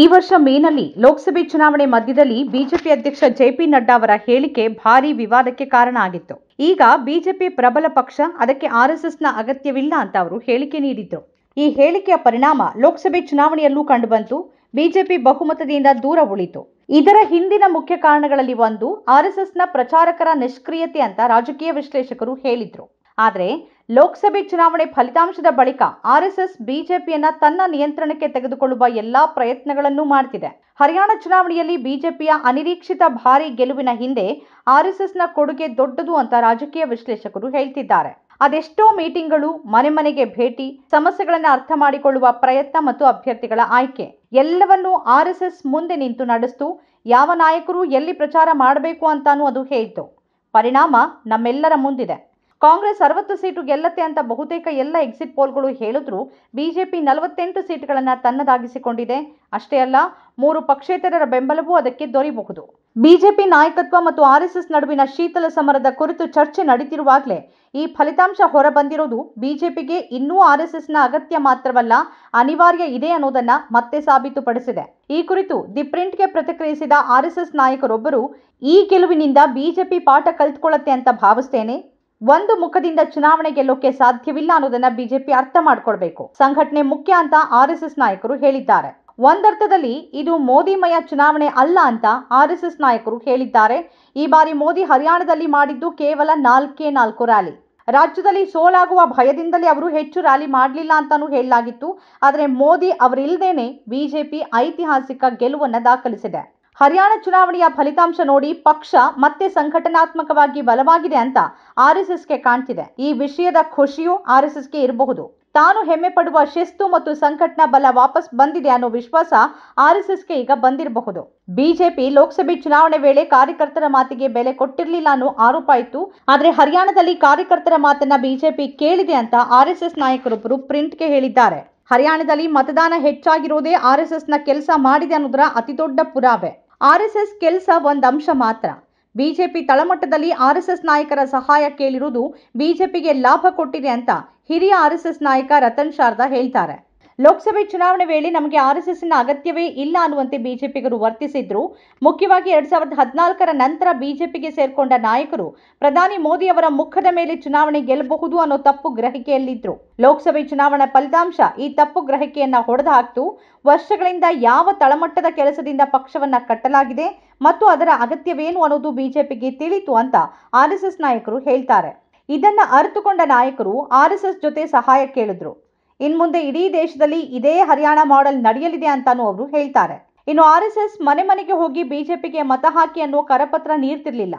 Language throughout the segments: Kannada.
ಈ ವರ್ಷ ಮೇನಲ್ಲಿ ಲೋಕಸಭೆ ಚುನಾವಣೆ ಮಧ್ಯದಲ್ಲಿ ಬಿಜೆಪಿ ಅಧ್ಯಕ್ಷ ಜೆ ಪಿ ನಡ್ಡಾ ಅವರ ಹೇಳಿಕೆ ಭಾರೀ ವಿವಾದಕ್ಕೆ ಕಾರಣ ಆಗಿತ್ತು ಈಗ ಬಿಜೆಪಿ ಪ್ರಬಲ ಪಕ್ಷ ಅದಕ್ಕೆ ಆರ್ಎಸ್ಎಸ್ನ ಅಗತ್ಯವಿಲ್ಲ ಅಂತ ಅವರು ಹೇಳಿಕೆ ನೀಡಿದ್ರು ಈ ಹೇಳಿಕೆಯ ಪರಿಣಾಮ ಲೋಕಸಭೆ ಚುನಾವಣೆಯಲ್ಲೂ ಕಂಡುಬಂತು ಬಿಜೆಪಿ ಬಹುಮತದಿಂದ ದೂರ ಉಳಿತು ಇದರ ಹಿಂದಿನ ಮುಖ್ಯ ಕಾರಣಗಳಲ್ಲಿ ಒಂದು ಆರ್ಎಸ್ಎಸ್ನ ಪ್ರಚಾರಕರ ನಿಷ್ಕ್ರಿಯತೆ ಅಂತ ರಾಜಕೀಯ ವಿಶ್ಲೇಷಕರು ಹೇಳಿದ್ರು ಆದರೆ ಲೋಕಸಭೆ ಚುನಾವಣೆ ಫಲಿತಾಂಶದ ಬಳಿಕ ಆರ್ಎಸ್ಎಸ್ ಬಿಜೆಪಿಯನ್ನ ತನ್ನ ನಿಯಂತ್ರಣಕ್ಕೆ ತೆಗೆದುಕೊಳ್ಳುವ ಎಲ್ಲಾ ಪ್ರಯತ್ನಗಳನ್ನು ಮಾಡ್ತಿದೆ ಹರಿಯಾಣ ಚುನಾವಣೆಯಲ್ಲಿ ಬಿಜೆಪಿಯ ಅನಿರೀಕ್ಷಿತ ಭಾರಿ ಗೆಲುವಿನ ಹಿಂದೆ ಆರ್ಎಸ್ಎಸ್ನ ಕೊಡುಗೆ ದೊಡ್ಡದು ಅಂತ ರಾಜಕೀಯ ವಿಶ್ಲೇಷಕರು ಹೇಳ್ತಿದ್ದಾರೆ ಅದೆಷ್ಟೋ ಮೀಟಿಂಗ್ಗಳು ಮನೆ ಮನೆಗೆ ಭೇಟಿ ಸಮಸ್ಯೆಗಳನ್ನು ಅರ್ಥ ಮಾಡಿಕೊಳ್ಳುವ ಪ್ರಯತ್ನ ಮತ್ತು ಅಭ್ಯರ್ಥಿಗಳ ಆಯ್ಕೆ ಎಲ್ಲವನ್ನೂ ಆರ್ ಎಸ್ ಎಸ್ ಮುಂದೆ ನಿಂತು ನಡೆಸ್ತು ಯಾವ ನಾಯಕರು ಎಲ್ಲಿ ಪ್ರಚಾರ ಮಾಡಬೇಕು ಅಂತಾನೂ ಅದು ಹೇಳಿತು ಪರಿಣಾಮ ನಮ್ಮೆಲ್ಲರ ಮುಂದಿದೆ ಕಾಂಗ್ರೆಸ್ ಅರವತ್ತು ಸೀಟು ಗೆಲ್ಲತ್ತೆ ಅಂತ ಬಹುತೇಕ ಎಲ್ಲ ಎಕ್ಸಿಟ್ ಪೋಲ್ಗಳು ಹೇಳಿದ್ರು ಬಿಜೆಪಿ ನಲವತ್ತೆಂಟು ಸೀಟುಗಳನ್ನು ತನ್ನದಾಗಿಸಿಕೊಂಡಿದೆ ಅಷ್ಟೇ ಅಲ್ಲ ಮೂರು ಪಕ್ಷೇತರರ ಬೆಂಬಲವೂ ಅದಕ್ಕೆ ದೊರೆಯಬಹುದು ಬಿಜೆಪಿ ನಾಯಕತ್ವ ಮತ್ತು ಎಸ್ ನಡುವಿನ ಶೀತಲ ಸಮರದ ಕುರಿತು ಚರ್ಚೆ ನಡೀತಿರುವಾಗಲೇ ಈ ಫಲಿತಾಂಶ ಹೊರಬಂದಿರೋದು ಬಿಜೆಪಿಗೆ ಇನ್ನೂ ಆರ್ಎಸ್ಎಸ್ನ ಅಗತ್ಯ ಮಾತ್ರವಲ್ಲ ಅನಿವಾರ್ಯ ಇದೆ ಅನ್ನೋದನ್ನ ಮತ್ತೆ ಸಾಬೀತುಪಡಿಸಿದೆ ಈ ಕುರಿತು ದಿ ಪ್ರಿಂಟ್ಗೆ ಪ್ರತಿಕ್ರಿಯಿಸಿದ ಆರ್ಎಸ್ಎಸ್ ನಾಯಕರೊಬ್ಬರು ಈ ಗೆಲುವಿನಿಂದ ಬಿಜೆಪಿ ಪಾಠ ಕಲ್ತ್ಕೊಳ್ಳತ್ತೆ ಅಂತ ಭಾವಿಸ್ತೇನೆ ಒಂದು ಮುಖದಿಂದ ಚುನಾವಣೆ ಗೆಲ್ಲೋಕೆ ಸಾಧ್ಯವಿಲ್ಲ ಅನ್ನೋದನ್ನ ಬಿಜೆಪಿ ಅರ್ಥ ಮಾಡ್ಕೊಡ್ಬೇಕು ಸಂಘಟನೆ ಮುಖ್ಯ ಅಂತ ಆರ್ ಎಸ್ ನಾಯಕರು ಹೇಳಿದ್ದಾರೆ ಒಂದರ್ಥದಲ್ಲಿ ಇದು ಮೋದಿಮಯ ಚುನಾವಣೆ ಅಲ್ಲ ಅಂತ ಆರ್ ಎಸ್ ನಾಯಕರು ಹೇಳಿದ್ದಾರೆ ಈ ಬಾರಿ ಮೋದಿ ಹರಿಯಾಣದಲ್ಲಿ ಮಾಡಿದ್ದು ಕೇವಲ ನಾಲ್ಕೇ ನಾಲ್ಕು ರ್ಯಾಲಿ ರಾಜ್ಯದಲ್ಲಿ ಸೋಲಾಗುವ ಭಯದಿಂದಲೇ ಅವರು ಹೆಚ್ಚು ರ್ಯಾಲಿ ಮಾಡಲಿಲ್ಲ ಅಂತಾನೂ ಹೇಳಲಾಗಿತ್ತು ಆದರೆ ಮೋದಿ ಅವರಿಲ್ಲದೇನೆ ಬಿಜೆಪಿ ಐತಿಹಾಸಿಕ ಗೆಲುವನ್ನು ದಾಖಲಿಸಿದೆ ಹರಿಯಾಣ ಚುನಾವಣೆಯ ಫಲಿತಾಂಶ ನೋಡಿ ಪಕ್ಷ ಮತ್ತೆ ಸಂಘಟನಾತ್ಮಕವಾಗಿ ಬಲವಾಗಿದೆ ಅಂತ ಎಸ್ಗೆ ಕಾಣ್ತಿದೆ ಈ ವಿಷಯದ ಖುಷಿಯೂ ಎಸ್ಗೆ ಇರಬಹುದು ತಾನು ಹೆಮ್ಮೆ ಪಡುವ ಶಿಸ್ತು ಮತ್ತು ಸಂಘಟನಾ ಬಲ ವಾಪಸ್ ಬಂದಿದೆ ಅನ್ನೋ ವಿಶ್ವಾಸ ಎಸ್ಗೆ ಈಗ ಬಂದಿರಬಹುದು ಬಿಜೆಪಿ ಲೋಕಸಭೆ ಚುನಾವಣೆ ವೇಳೆ ಕಾರ್ಯಕರ್ತರ ಮಾತಿಗೆ ಬೆಲೆ ಕೊಟ್ಟಿರಲಿಲ್ಲ ಅನ್ನೋ ಆರೋಪ ಇತ್ತು ಆದರೆ ಹರಿಯಾಣದಲ್ಲಿ ಕಾರ್ಯಕರ್ತರ ಮಾತನ್ನ ಬಿಜೆಪಿ ಕೇಳಿದೆ ಅಂತ ಆರ್ಎಸ್ಎಸ್ ನಾಯಕರೊಬ್ಬರು ಪ್ರಿಂಟ್ಗೆ ಹೇಳಿದ್ದಾರೆ ಹರಿಯಾಣದಲ್ಲಿ ಮತದಾನ ಎಸ್ ನ ಕೆಲಸ ಮಾಡಿದೆ ಅನ್ನೋದರ ಅತಿದೊಡ್ಡ ಪುರಾವೆ ಆರ್ಎಸ್ಎಸ್ ಕೆಲಸ ಒಂದು ಅಂಶ ಮಾತ್ರ ಬಿಜೆಪಿ ತಳಮಟ್ಟದಲ್ಲಿ ಆರ್ಎಸ್ಎಸ್ ನಾಯಕರ ಸಹಾಯ ಕೇಳಿರುವುದು ಬಿಜೆಪಿಗೆ ಲಾಭ ಕೊಟ್ಟಿದೆ ಅಂತ ಹಿರಿಯ ಆರ್ಎಸ್ಎಸ್ ನಾಯಕ ರತನ್ ಶಾರದಾ ಹೇಳ್ತಾರೆ ಲೋಕಸಭೆ ಚುನಾವಣೆ ವೇಳೆ ನಮಗೆ ಆರ್ ಆರ್ಎಸ್ಎಸ್ನ ಅಗತ್ಯವೇ ಇಲ್ಲ ಅನ್ನುವಂತೆ ಬಿಜೆಪಿಗರು ವರ್ತಿಸಿದ್ರು ಮುಖ್ಯವಾಗಿ ಎರಡ್ ಸಾವಿರದ ಹದಿನಾಲ್ಕರ ನಂತರ ಬಿಜೆಪಿಗೆ ಸೇರ್ಕೊಂಡ ನಾಯಕರು ಪ್ರಧಾನಿ ಮೋದಿ ಅವರ ಮುಖದ ಮೇಲೆ ಚುನಾವಣೆ ಗೆಲ್ಲಬಹುದು ಅನ್ನೋ ತಪ್ಪು ಗ್ರಹಿಕೆಯಲ್ಲಿದ್ರು ಲೋಕಸಭೆ ಚುನಾವಣಾ ಫಲಿತಾಂಶ ಈ ತಪ್ಪು ಗ್ರಹಿಕೆಯನ್ನ ಹೊಡೆದು ಹಾಕ್ತು ವರ್ಷಗಳಿಂದ ಯಾವ ತಳಮಟ್ಟದ ಕೆಲಸದಿಂದ ಪಕ್ಷವನ್ನ ಕಟ್ಟಲಾಗಿದೆ ಮತ್ತು ಅದರ ಅಗತ್ಯವೇನು ಅನ್ನೋದು ಬಿಜೆಪಿಗೆ ತಿಳಿತು ಅಂತ ಎಸ್ ನಾಯಕರು ಹೇಳ್ತಾರೆ ಇದನ್ನ ಅರಿತುಕೊಂಡ ನಾಯಕರು ಎಸ್ ಜೊತೆ ಸಹಾಯ ಕೇಳಿದ್ರು ಇನ್ನು ಮುಂದೆ ಇಡೀ ದೇಶದಲ್ಲಿ ಇದೇ ಹರಿಯಾಣ ಮಾಡೆಲ್ ನಡೆಯಲಿದೆ ಅಂತಾನೂ ಅವರು ಹೇಳ್ತಾರೆ ಇನ್ನು ಆರ್ ಎಸ್ ಎಸ್ ಮನೆ ಮನೆಗೆ ಹೋಗಿ ಬಿಜೆಪಿಗೆ ಮತ ಹಾಕಿ ಅನ್ನುವ ಕರಪತ್ರ ನೀಡ್ತಿರ್ಲಿಲ್ಲ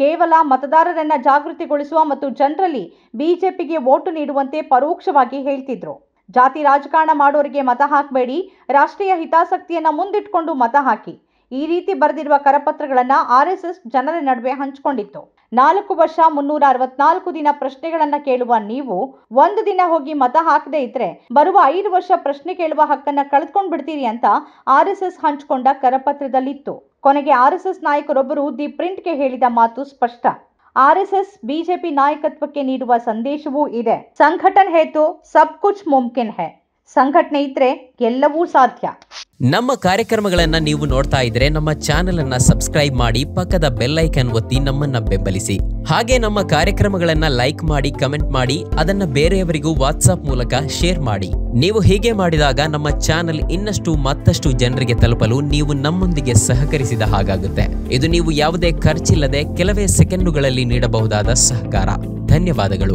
ಕೇವಲ ಮತದಾರರನ್ನ ಜಾಗೃತಿಗೊಳಿಸುವ ಮತ್ತು ಜನರಲ್ಲಿ ಬಿಜೆಪಿಗೆ ವೋಟು ನೀಡುವಂತೆ ಪರೋಕ್ಷವಾಗಿ ಹೇಳ್ತಿದ್ರು ಜಾತಿ ರಾಜಕಾರಣ ಮಾಡೋರಿಗೆ ಮತ ಹಾಕಬೇಡಿ ರಾಷ್ಟ್ರೀಯ ಹಿತಾಸಕ್ತಿಯನ್ನ ಮುಂದಿಟ್ಕೊಂಡು ಮತ ಹಾಕಿ ಈ ರೀತಿ ಬರೆದಿರುವ ಕರಪತ್ರಗಳನ್ನ ಆರ್ ಎಸ್ ಎಸ್ ಜನರ ನಡುವೆ ಹಂಚಿಕೊಂಡಿತ್ತು ನಾಲ್ಕು ವರ್ಷ ಮುನ್ನೂರ ಅರವತ್ನಾಲ್ಕು ದಿನ ಪ್ರಶ್ನೆಗಳನ್ನ ಕೇಳುವ ನೀವು ಒಂದು ದಿನ ಹೋಗಿ ಮತ ಹಾಕದೇ ಇದ್ರೆ ಬರುವ ಐದು ವರ್ಷ ಪ್ರಶ್ನೆ ಕೇಳುವ ಹಕ್ಕನ್ನ ಕಳೆದುಕೊಂಡ್ ಬಿಡ್ತೀರಿ ಅಂತ ಆರ್ ಎಸ್ ಎಸ್ ಹಂಚಿಕೊಂಡ ಕರಪತ್ರದಲ್ಲಿತ್ತು ಕೊನೆಗೆ ಆರ್ ಎಸ್ ಎಸ್ ನಾಯಕರೊಬ್ಬರು ದಿ ಪ್ರಿಂಟ್ಗೆ ಹೇಳಿದ ಮಾತು ಸ್ಪಷ್ಟ ಆರ್ ಎಸ್ ಎಸ್ ಬಿಜೆಪಿ ನಾಯಕತ್ವಕ್ಕೆ ನೀಡುವ ಸಂದೇಶವೂ ಇದೆ ಸಂಘಟನೆ ಹೇತು ಸಬ್ ಕುಚ್ ಮುಮ್ಕಿನ್ ಹೆ ಸಂಘಟನೆ ಇದ್ರೆ ಎಲ್ಲವೂ ಸಾಧ್ಯ ನಮ್ಮ ಕಾರ್ಯಕ್ರಮಗಳನ್ನು ನೀವು ನೋಡ್ತಾ ಇದ್ರೆ ನಮ್ಮ ಚಾನೆಲ್ ಅನ್ನ ಸಬ್ಸ್ಕ್ರೈಬ್ ಮಾಡಿ ಪಕ್ಕದ ಬೆಲ್ಲೈಕನ್ ಒತ್ತಿ ನಮ್ಮನ್ನ ಬೆಂಬಲಿಸಿ ಹಾಗೆ ನಮ್ಮ ಕಾರ್ಯಕ್ರಮಗಳನ್ನ ಲೈಕ್ ಮಾಡಿ ಕಮೆಂಟ್ ಮಾಡಿ ಅದನ್ನ ಬೇರೆಯವರಿಗೂ ವಾಟ್ಸಾಪ್ ಮೂಲಕ ಶೇರ್ ಮಾಡಿ ನೀವು ಹೀಗೆ ಮಾಡಿದಾಗ ನಮ್ಮ ಚಾನೆಲ್ ಇನ್ನಷ್ಟು ಮತ್ತಷ್ಟು ಜನರಿಗೆ ತಲುಪಲು ನೀವು ನಮ್ಮೊಂದಿಗೆ ಸಹಕರಿಸಿದ ಹಾಗಾಗುತ್ತೆ ಇದು ನೀವು ಯಾವುದೇ ಖರ್ಚಿಲ್ಲದೆ ಕೆಲವೇ ಸೆಕೆಂಡುಗಳಲ್ಲಿ ನೀಡಬಹುದಾದ ಸಹಕಾರ ಧನ್ಯವಾದಗಳು